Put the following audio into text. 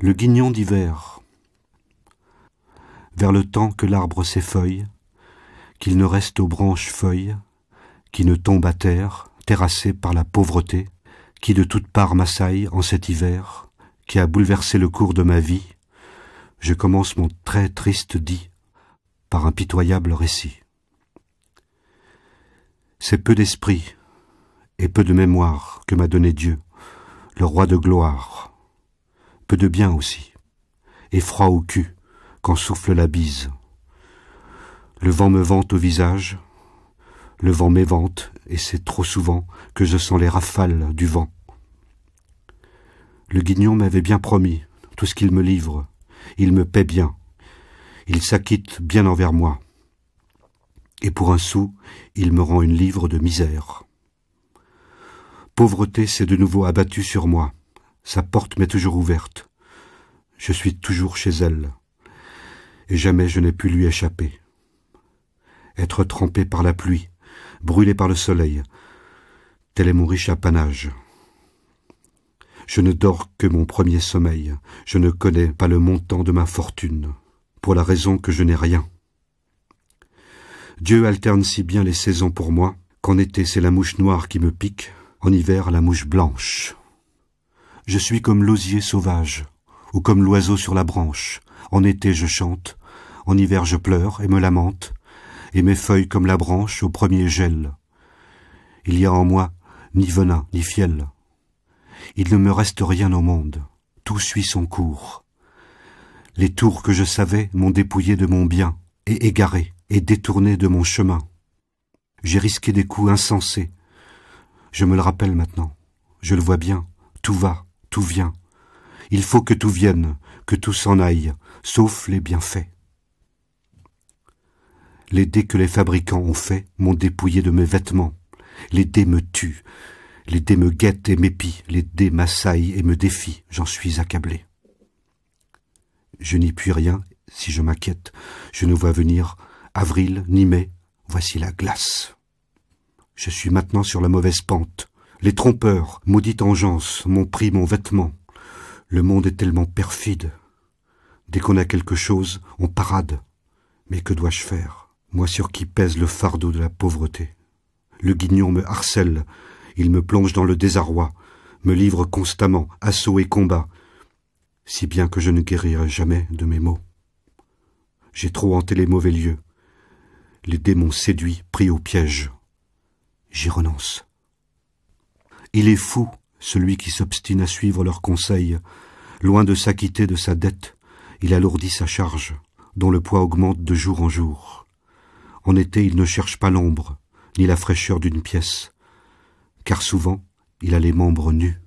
le guignon d'hiver, vers le temps que l'arbre s'effeuille, qu'il ne reste aux branches feuilles, qui ne tombe à terre, terrassé par la pauvreté, qui de toutes parts m'assaille en cet hiver, qui a bouleversé le cours de ma vie, je commence mon très triste dit par un pitoyable récit. C'est peu d'esprit et peu de mémoire que m'a donné Dieu, le roi de gloire, peu de bien aussi, et froid au cul quand souffle la bise. Le vent me vante au visage, le vent m'évente, et c'est trop souvent que je sens les rafales du vent. Le guignon m'avait bien promis tout ce qu'il me livre, il me paie bien, il s'acquitte bien envers moi, et pour un sou, il me rend une livre de misère. Pauvreté s'est de nouveau abattue sur moi sa porte m'est toujours ouverte. Je suis toujours chez elle. Et jamais je n'ai pu lui échapper. Être trempé par la pluie, brûlé par le soleil, tel est mon riche apanage. Je ne dors que mon premier sommeil, je ne connais pas le montant de ma fortune, pour la raison que je n'ai rien. Dieu alterne si bien les saisons pour moi, qu'en été c'est la mouche noire qui me pique, en hiver la mouche blanche. Je suis comme l'osier sauvage, ou comme l'oiseau sur la branche. En été je chante, en hiver je pleure et me lamente, et mes feuilles comme la branche au premier gel. Il y a en moi ni venin, ni fiel. Il ne me reste rien au monde, tout suit son cours. Les tours que je savais m'ont dépouillé de mon bien, et égaré, et détourné de mon chemin. J'ai risqué des coups insensés. Je me le rappelle maintenant, je le vois bien, tout va, tout vient. Il faut que tout vienne, que tout s'en aille, sauf les bienfaits. Les dés que les fabricants ont faits m'ont dépouillé de mes vêtements. Les dés me tuent, les dés me guettent et m'épient, les dés m'assaillent et me défient, j'en suis accablé. Je n'y puis rien si je m'inquiète, je ne vois venir avril ni mai, voici la glace. Je suis maintenant sur la mauvaise pente. Les trompeurs, maudites engeance, m'ont pris mon vêtement. Le monde est tellement perfide. Dès qu'on a quelque chose, on parade. Mais que dois-je faire Moi sur qui pèse le fardeau de la pauvreté. Le guignon me harcèle, il me plonge dans le désarroi, me livre constamment, assaut et combat, si bien que je ne guérirai jamais de mes maux. J'ai trop hanté les mauvais lieux. Les démons séduits, pris au piège. J'y renonce. Il est fou, celui qui s'obstine à suivre leurs conseils. Loin de s'acquitter de sa dette, il alourdit sa charge, dont le poids augmente de jour en jour. En été, il ne cherche pas l'ombre, ni la fraîcheur d'une pièce, car souvent, il a les membres nus.